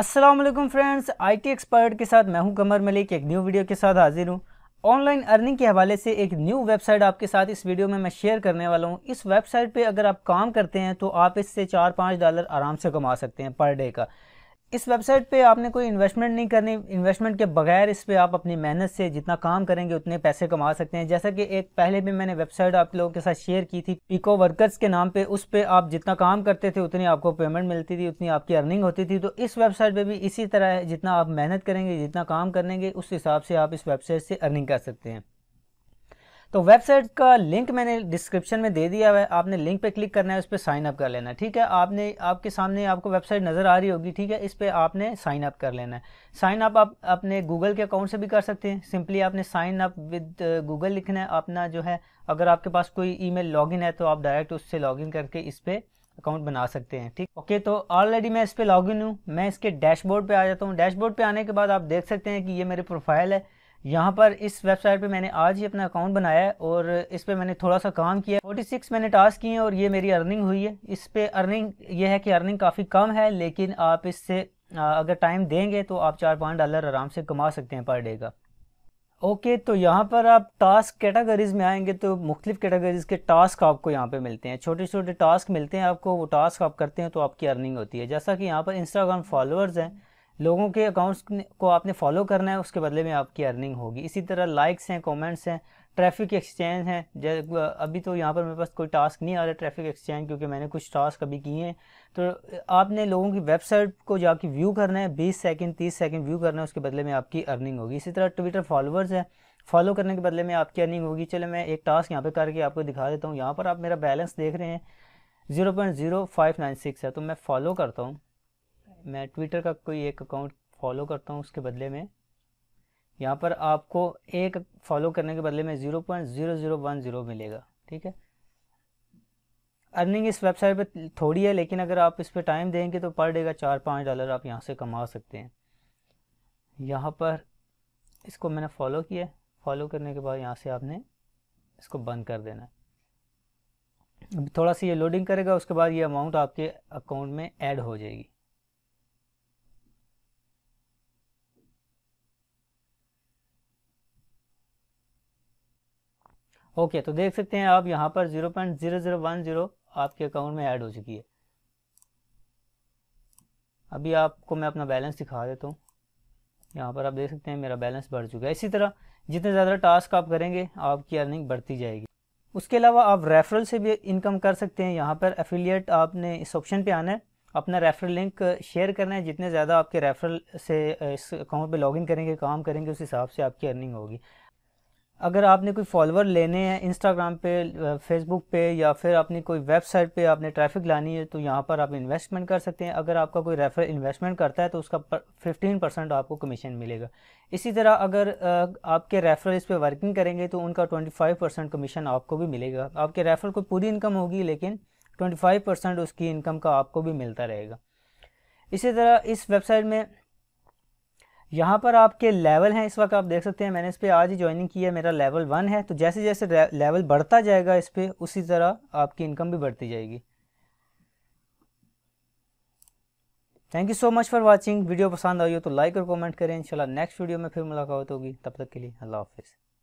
Aslam friends I T expert के साथ मैं हूं कमर मलिक एक न्यू वीडियो के साथ हाजिर हूं ऑनलाइन अर्निंग के हवाले से एक न्यू वेबसाइट आपके साथ इस वीडियो में मैं शेयर करने वाला हूं इस वेबसाइट पे अगर आप काम करते हैं तो आप इससे चार पाँच डॉलर आराम से कमा सकते हैं पर डे का इस वेबसाइट पे आपने कोई इन्वेस्टमेंट नहीं करनी इन्वेस्टमेंट के बगैर इस पर आप अपनी मेहनत से जितना काम करेंगे उतने पैसे कमा सकते हैं जैसा कि एक पहले भी मैंने वेबसाइट आप लोगों के साथ शेयर की थी पिको वर्कर्स के नाम पे उस पर आप जितना काम करते थे उतनी आपको पेमेंट मिलती थी उतनी आपकी अर्निंग होती थी तो इस वेबसाइट पर भी इसी तरह जितना आप मेहनत करेंगे जितना काम करेंगे उस हिसाब से आप इस वेबसाइट से अर्निंग कर सकते हैं तो वेबसाइट का लिंक मैंने डिस्क्रिप्शन में दे दिया है आपने लिंक पे क्लिक करना है उस पर साइन अप कर लेना है ठीक है आपने आपके सामने आपको वेबसाइट नज़र आ रही होगी ठीक है इस पर आपने साइन अप कर लेना है साइन अप आप अपने गूगल के अकाउंट से भी कर सकते हैं सिंपली आपने साइन अप विद गूगल लिखना है अपना जो है अगर आपके पास कोई मेल लॉगिन है तो आप डायरेक्ट उससे लॉगिन करके इस पर अकाउंट बना सकते हैं ठीक ओके तो ऑलरेडी मैं इस पर लॉगिन हूँ मैं इसके डैशबोर्ड पे आ जाता हूँ डैशबोर्ड पे आने के बाद आप देख सकते हैं कि ये मेरी प्रोफाइल है यहाँ पर इस वेबसाइट पे मैंने आज ही अपना अकाउंट बनाया है और इस पे मैंने थोड़ा सा काम किया फोर्टी सिक्स मैंने टास्क किए हैं और ये मेरी अर्निंग हुई है इस पे अर्निंग ये है कि अर्निंग काफ़ी कम है लेकिन आप इससे अगर टाइम देंगे तो आप चार पाँच डॉलर आराम से कमा सकते हैं पर डे का ओके तो यहाँ पर आप टास्क कैटेगरीज में आएंगे तो मुख्तलिफ कैटेगरीज के टास्क आपको यहाँ पे मिलते हैं छोटे छोटे टास्क मिलते हैं आपको वो टास्क आप करते हैं तो आपकी अर्निंग होती है जैसा कि यहाँ पर इंस्टाग्राम फॉलोअर्स हैं लोगों के अकाउंट्स को आपने फॉलो करना है उसके बदले में आपकी अर्निंग होगी इसी तरह लाइक्स हैं कमेंट्स हैं ट्रैफिक एक्सचेंज हैं अभी तो यहाँ पर मेरे पास कोई टास्क नहीं आ रहा ट्रैफिक एक्सचेंज क्योंकि मैंने कुछ टास्क अभी किए हैं तो आपने लोगों की वेबसाइट को जाके व्यू करना है बीस सेकेंड तीस सेकेंड व्यू करना है उसके बदले में आपकी अर्निंग होगी इसी तरह ट्विटर फॉलोअर्स है फॉलो करने के बदले में आपकी अर्निंग होगी चले मैं एक टास्क यहाँ पर करके आपको दिखा देता हूँ यहाँ पर आप मेरा बैलेंस देख रहे हैं ज़ीरो है तो मैं फॉलो करता हूँ मैं ट्विटर का कोई एक अकाउंट फॉलो करता हूँ उसके बदले में यहाँ पर आपको एक फॉलो करने के बदले में zero point zero zero one zero मिलेगा ठीक है अर्निंग इस वेबसाइट पे थोड़ी है लेकिन अगर आप इस पर टाइम देंगे तो पर डे का चार पाँच डॉलर आप यहाँ से कमा सकते हैं यहाँ पर इसको मैंने फॉलो किया फॉलो करने के बाद यहाँ से आपने इसको बंद कर देना है थोड़ा सा ये लोडिंग करेगा उसके बाद ये अमाउंट आपके अकाउंट में ऐड हो जाएगी ओके तो देख सकते हैं आप यहाँ पर zero point zero zero one zero आपके अकाउंट में ऐड हो चुकी है अभी आपको मैं अपना बैलेंस दिखा देता हूँ यहाँ पर आप देख सकते हैं मेरा बैलेंस बढ़ चुका है इसी तरह जितने ज़्यादा टास्क आप करेंगे आपकी अर्निंग बढ़ती जाएगी उसके अलावा आप रेफरल से भी इनकम कर सकते हैं यहाँ पर एफिलिएट आपने इस ऑप्शन पे आना है अपना रेफरल लिंक शेयर करना है जितने ज़्यादा आपके रेफरल से इस अकाउंट पे लॉगिन करेंगे काम करेंगे उस हिसाब से आपकी अर्निंग होगी अगर आपने कोई फॉलोअर लेने हैं इंस्टाग्राम पे फेसबुक पे या फिर अपनी कोई वेबसाइट पे आपने ट्रैफिक लानी है तो यहाँ पर आप इन्वेस्टमेंट कर सकते हैं अगर आपका कोई रेफर इन्वेस्टमेंट करता है तो उसका फिफ्टीन परसेंट आपको कमीशन मिलेगा इसी तरह अगर आपके रेफर इस पर वर्किंग करेंगे तो उनका ट्वेंटी फाइव परसेंट कमीशन आपको भी मिलेगा आपके रेफर को पूरी इनकम होगी लेकिन ट्वेंटी फाइव परसेंट उसकी इनकम का आपको भी मिलता रहेगा इसी तरह इस वेबसाइट में यहाँ पर आपके लेवल हैं इस वक्त आप देख सकते हैं मैंने इस पर आज ही ज्वाइनिंग की है मेरा लेवल वन है तो जैसे जैसे लेवल बढ़ता जाएगा इस पर उसी तरह आपकी इनकम भी बढ़ती जाएगी thank you so much for watching video पसंद आई हो तो लाइक और कमेंट करें इंशाल्लाह नेक्स्ट वीडियो में फिर मुलाकात होगी तब तक के लिए अल्लाह हाफिज़